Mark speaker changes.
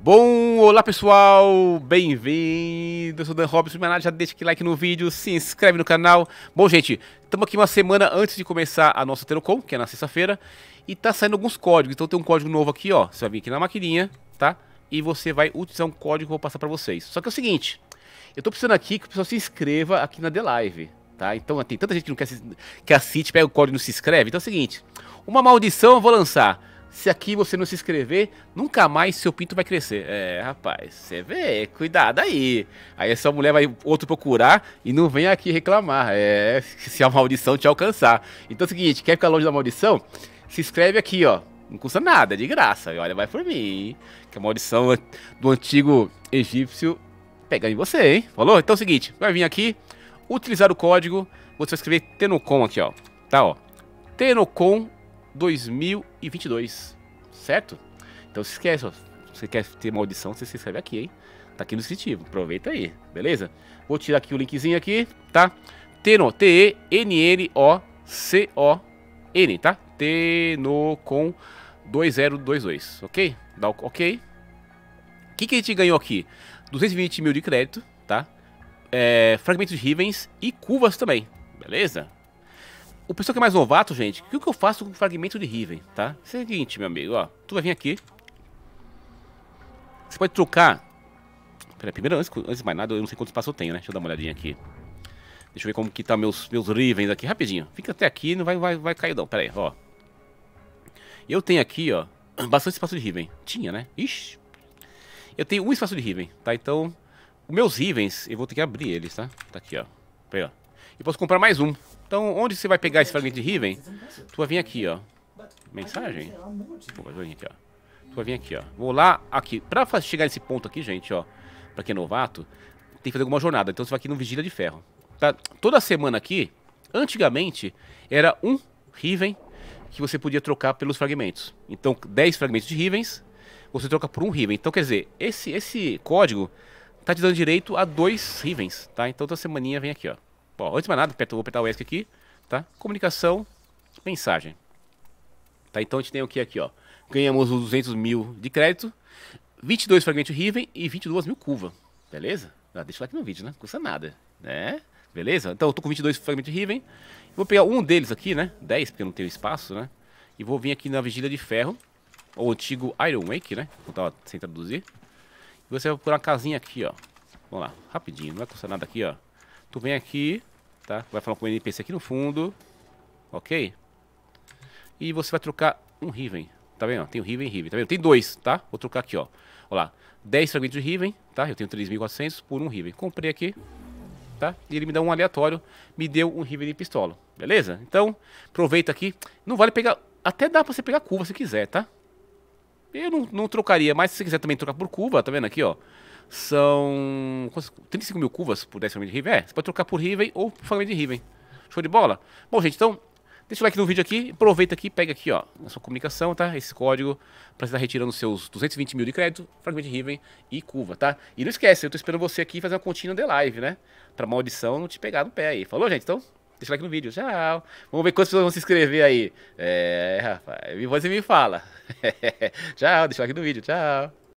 Speaker 1: Bom, olá pessoal, bem-vindo, eu sou o Dan Robson, mas já deixa aquele like no vídeo, se inscreve no canal. Bom gente, estamos aqui uma semana antes de começar a nossa Telecom, que é na sexta-feira, e tá saindo alguns códigos, então tem um código novo aqui, ó, você vai vir aqui na maquininha, tá? E você vai utilizar um código que eu vou passar pra vocês. Só que é o seguinte, eu tô precisando aqui que o pessoal se inscreva aqui na The Live, tá? Então tem tanta gente que não quer que assiste, pega o código e não se inscreve, então é o seguinte, uma maldição eu vou lançar se aqui você não se inscrever, nunca mais seu pinto vai crescer. É, rapaz, você vê, cuidado aí. Aí essa mulher vai outro procurar e não vem aqui reclamar. É, se a maldição te alcançar. Então é o seguinte, quer ficar longe da maldição? Se inscreve aqui, ó. Não custa nada, é de graça. Olha, vai por mim, hein? Que a maldição do antigo egípcio pega em você, hein? Falou? Então é o seguinte, vai vir aqui, utilizar o código, você vai escrever Tenocon aqui, ó. Tá, ó. Tenocon 2022, certo? Então se esquece, ó, se você quer ter uma audição, você se inscreve aqui, hein? Tá aqui no descritivo, aproveita aí, beleza? Vou tirar aqui o linkzinho aqui, tá? Teno, t e n L o c o n tá? Teno com 2022, ok? Dá o ok. O que, que a gente ganhou aqui? 220 mil de crédito, tá? É, fragmentos de Rivens e curvas também, beleza? O pessoal que é mais novato, gente, o que eu faço com o fragmento de Riven, tá? Seguinte, meu amigo, ó. Tu vai vir aqui. Você pode trocar... Peraí, primeiro, antes, antes de mais nada, eu não sei quanto espaço eu tenho, né? Deixa eu dar uma olhadinha aqui. Deixa eu ver como que tá meus, meus Rivens aqui, rapidinho. Fica até aqui, não vai, vai, vai cair não. Pera aí, ó. Eu tenho aqui, ó, bastante espaço de Riven. Tinha, né? Ixi. Eu tenho um espaço de Riven, tá? Então, os meus Rivens, eu vou ter que abrir eles, tá? Tá aqui, ó. Pera aí, ó. Eu posso comprar mais um. Então, onde você vai pegar esse fragmento de Riven? Tu vai vir aqui, ó. Mensagem? vir aqui, ó. Tu vai vir aqui, ó. Vou lá, aqui. Pra chegar nesse ponto aqui, gente, ó. Pra quem é novato, tem que fazer alguma jornada. Então você vai aqui no Vigília de Ferro. Tá? Toda semana aqui, antigamente, era um Riven que você podia trocar pelos fragmentos. Então, 10 fragmentos de Rivens, você troca por um Riven. Então, quer dizer, esse, esse código tá te dando direito a dois Rivens, tá? Então, toda semaninha vem aqui, ó. Bom, antes de mais nada, vou apertar o ESC aqui, tá? Comunicação, mensagem. Tá, então a gente tem o que aqui, ó. Ganhamos os 200 mil de crédito, 22 fragmentos Riven e 22 mil cuva Beleza? Ah, deixa o like no vídeo, né? Não custa nada, né? Beleza? Então eu tô com 22 fragmentos Riven. Vou pegar um deles aqui, né? 10, porque eu não tenho espaço, né? E vou vir aqui na Vigília de Ferro, o antigo Iron Wake, né? Vou tava sem traduzir. E você vai procurar uma casinha aqui, ó. Vamos lá, rapidinho, não vai custar nada aqui, ó. Tu vem aqui, tá? Vai falar com o NPC aqui no fundo. Ok? E você vai trocar um Riven. Tá vendo? Tem um Riven e Riven. Tá vendo? Tem dois, tá? Vou trocar aqui, ó. Olha lá. 10 fragmentos de Riven, tá? Eu tenho 3.400 por um Riven. Comprei aqui, tá? E ele me dá um aleatório. Me deu um Riven de pistola. Beleza? Então, aproveita aqui. Não vale pegar... Até dá pra você pegar curva se quiser, tá? Eu não, não trocaria, mas se você quiser também trocar por curva, tá vendo aqui, ó? São 35 mil curvas por 10 fragmentos de Riven. É, você pode trocar por Riven ou por fragmento de Riven. Show de bola? Bom, gente, então deixa o like no vídeo aqui, aproveita aqui, pega aqui, ó, na sua comunicação, tá? Esse código para estar tá retirando seus 220 mil de crédito, fragmento de Riven e curva, tá? E não esquece, eu tô esperando você aqui fazer uma continha de live, né? Pra maldição não te pegar no pé aí. Falou, gente? Então, deixa o like no vídeo. Tchau. Vamos ver quantas pessoas vão se inscrever aí. É, rapaz, você me fala. Tchau, deixa o like no vídeo. Tchau.